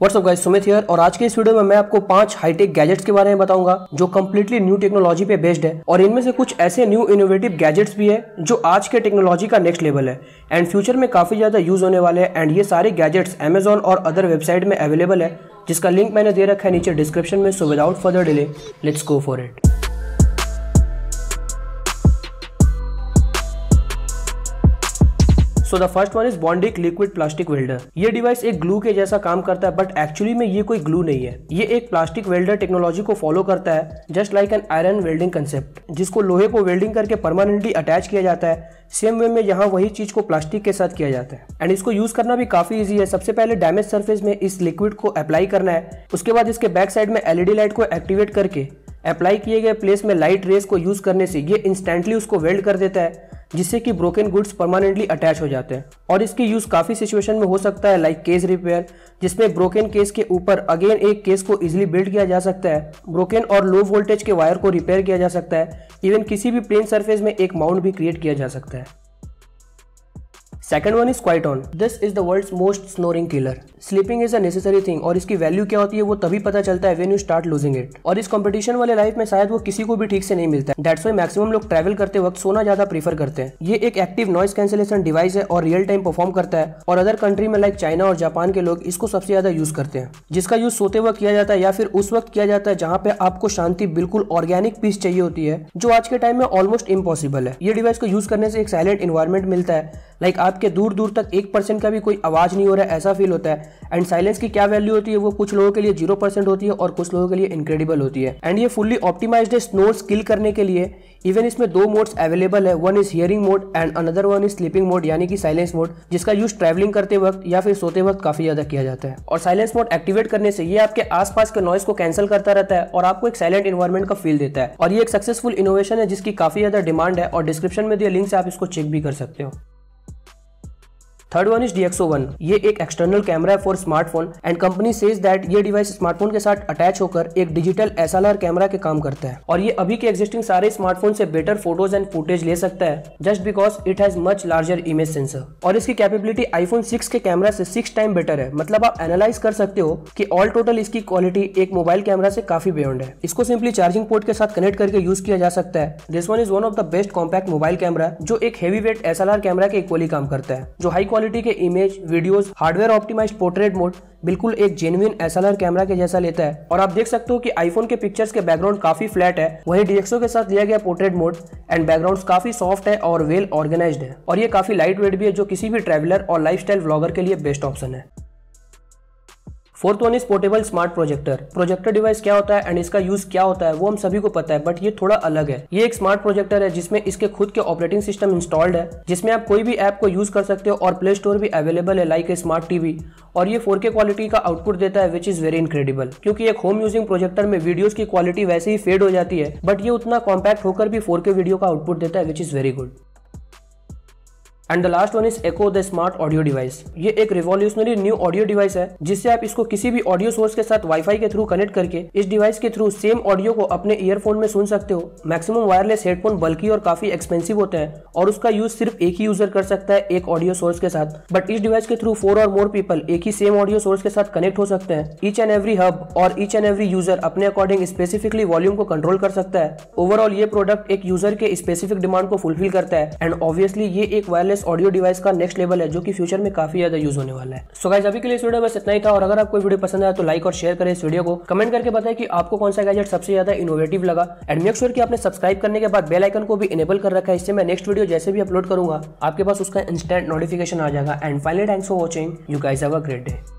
WhatsApp guys Sumit here और आज के इस वीडियो में मैं आपको पांच हाईटेक गैजेट्स के बारे में बताऊंगा जो कम्प्लीटली न्यू टेक्नोलॉजी पे बेस्ड है और इनमें से कुछ ऐसे न्यू इनोवेटिव गैजेट्स भी है जो आज के टेक्नोलॉजी का नेक्स्ट लेवल है एंड फ्यूचर में काफी ज्यादा यूज होने वाले हैं एंड ये सारे गैजेट्स अमेजॉन और अदर वेबसाइट में अवेलेबल है जिसका लिंक मैंने दे रखा है नीचे डिस्क्रिप्शन में so without further delay let's go for it so the first one is bondic liquid plastic welder ये डिवाइस एक ग्लू के जैसा काम करता है बट एक्चुअली में ये कोई ग्लू नहीं है ये एक प्लास्टिक वेल्डर टेक्नोलॉजी को फॉलो करता है just like an iron welding concept जिसको लोहे को वेल्डिंग करके परमानेंटली अटैच किया जाता है सेम वे में यहाँ वही चीज को प्लास्टिक के साथ किया जाता है एंड इसको यूज करना भी काफी इजी है सबसे पहले डैमेज सरफेस में इस लिक्विड को अप्लाई करना है उसके बाद इसके बैक साइड में एलईडी लाइट को एक्टिवेट करके अप्लाई किए गए प्लेस में लाइट रेस को यूज करने से ये इंस्टेंटली उसको वेल्ड कर देता है जिससे कि ब्रोकन गुड्स परमानेंटली अटैच हो जाते हैं और इसकी यूज़ काफ़ी सिचुएशन में हो सकता है लाइक केस रिपेयर जिसमें ब्रोकन केस के ऊपर अगेन एक केस को ईजिली बिल्ड किया जा सकता है ब्रोकन और लो वोल्टेज के वायर को रिपेयर किया जा सकता है इवन किसी भी प्लेन सरफेस में एक माउंट भी क्रिएट किया जा सकता है second one is QuietOn this is the world most snoring killer sleeping is a necessary thing और इसकी वैल्यू क्या होती है वो तभी पता चलता है when you start losing it और इस कॉम्पिटिशन वाले लाइफ में शायद वो किसी को भी ठीक से नहीं मिलता है डेट्स वाई मैक्सिमम लोग ट्रैवल करते वक्त सोना ज्यादा प्रीफर करते हैं ये एक एक्टिव नॉइस कैंसिलेशन डिवाइस है और रियल टाइम परफॉर्म करता है और अदर कंट्री में लाइक चाइना और जापान के लोग इसको सबसे ज्यादा यूज करते हैं जिसका यूज सोते वक्त किया जाता है या फिर उस वक्त किया जाता है जहाँ पे आपको शांति बिल्कुल ऑर्गेनिक पीस चाहिए होती है जो आज के टाइम में ऑलमोस्ट इम्पॉसिबल है ये डिवाइस को यूज करने से एक साइलेंट इन्वायरमेंट मिलता है लाइक आप आपके दूर दूर तक एक परसेंट का भी कोई आवाज़ नहीं हो रहा है ऐसा फील होता है एंड साइलेंस की क्या वैल्यू होती है वो कुछ लोगों के लिए जीरो परसेंट होती है और कुछ लोगों के लिए इनक्रेडिबल होती है एंड ये फुल्ली ऑप्टिमाइज्ड है स्नो स्किल करने के लिए इवन इसमें दो मोड्स अवेलेबल है one is hearing mode and another one is sleeping mode यानी कि साइलेंस मोड जिसका यूज ट्रैवलिंग करते वक्त या फिर सोते वक्त काफी ज्यादा किया जाता है और साइलेंस मोड एक्टिवेट करने से ये आपके आसपास के नॉइस को कैंसिल करता रहता है और आपको एक साइलेंट इन्वायरमेंट का फील देता है और ये एक सक्सेसफुल इनोवेशन है जिसकी काफी ज्यादा डिमांड है और डिस्क्रिप्शन में दिए लिंक से आप इसको चेक भी कर सकते हो third one is DXO one ये एक एक्सटर्नल कैमरा है for smartphone and company says that ये डिवाइस स्मार्टफोन के साथ अटैच होकर एक डिजिटल एस कैमरा के काम करता है और ये अभी के एक्जिस्टिंग सारे स्मार्टफोन से बेटर फोटोज एंड फुटेज ले सकता है just because it has much larger image sensor और इसकी कैपेबिलिटी आईफोन सिक्स के कैमरा से सिक्स टाइम बेटर है मतलब आप एनालाइज कर सकते हो कि ऑल टोटल इसकी क्वालिटी एक मोबाइल कैमरा से काफी बियॉन्ड है इसको सिंपली चार्जिंग पोर्ट के साथ कनेक्ट करके यूज किया जा सकता है this one is one of the best compact mobile camera जो एक हैवी वेट एस कैमरा के इक्वली काम करता है जो हाई क्वालिटी के image videos hardware optimize portrait mode बिल्कुल एक जेन्युन एस कैमरा के जैसा लेता है और आप देख सकते हो कि आईफोन के पिक्चर्स के बैकग्राउंड काफी फ्लैट है वही डीएक्सो के साथ लिया गया पोर्ट्रेट मोड एंड बैकग्राउंड काफी सॉफ्ट है और वेल ऑर्गेनाइज्ड है और ये काफी लाइट वेट भी है जो किसी भी ट्रेवलर और लाइफ ब्लॉगर के लिए बेस्ट ऑप्शन है fourth one is portable smart projector projector device क्या होता है एंड इसका यूज क्या होता है वो हम सभी को पता है बट ये थोड़ा अलग है ये एक स्मार्ट प्रोजेक्टर है जिसमें इसके खुद के ऑपरेटिंग सिस्टम इंस्टॉल्ड है जिसमें आप कोई भी ऐप को यूज कर सकते हो और प्ले स्टोर भी अवेलेबल है लाइक ए स्मार्ट टीवी और ये 4K क्वालिटी का आउटपुट देता है विच इज वेरी इनक्रेडिबल क्योंकि एक होम यूजिंग प्रोजेक्टर में वीडियोज की क्वालिटी वैसे ही फेड हो जाती है बट ये उतना कॉम्पैक्ट होकर भी 4K वीडियो का आउटपुट देता है which is very good and the last one is echo the smart audio device ये एक रिवॉल्यूशनरी न्यू ऑडियो डिवाइस है जिससे आप इसको किसी भी ऑडियो सोर्स के साथ वाईफाई के थ्रू कनेक्ट करके इस डिवाइस के थ्रू सेम ऑडियो को अपने ईयरफोन में सुन सकते हो मैक्सिमम वायरलेस हेडफोन बल्कि और काफी एक्सपेंसिव होते हैं और उसका यूज सिर्फ एक ही यूजर कर सकता है एक ऑडियो सोर्स के साथ बट इस डिवाइस के थ्रू फोर और मोर पीपल एक ही सेम ऑडियो सोर्स के साथ कनेक्ट हो सकते हैं ईच एंड एवरी हब और ईच एंड एवरी यूजर अपने अकॉर्डिंग स्पेसिफिकली वॉल्यूम को कंट्रोल कर सकता है ओवरऑल ये प्रोडक्ट एक यूजर के स्पेसिफिक डिमांड को फुलफिल करता है एंड ऑब्वियसली ये एक वायरलेस वायरलेस ऑडियो डिवाइस का नेक्स्ट लेवल है जो कि फ्यूचर में काफी ज्यादा यूज होने वाला है सो गाइज अभी के लिए इस वीडियो बस इतना ही था और अगर आपको वीडियो पसंद आया तो लाइक और शेयर करें इस वीडियो को कमेंट करके बताएं कि आपको कौन सा गैजेट सबसे ज्यादा इनोवेटिव लगा एंड मेक श्योर आपने सब्सक्राइब करने के बाद बेल आइकन को भी इनेबल कर रखा है इससे मैं नेक्स्ट वीडियो जैसे भी अपलोड करूंगा आपके पास उसका इंस्टेंट नोटिफिकेशन आ जाएगा and finally thanks for watching you guys have a great day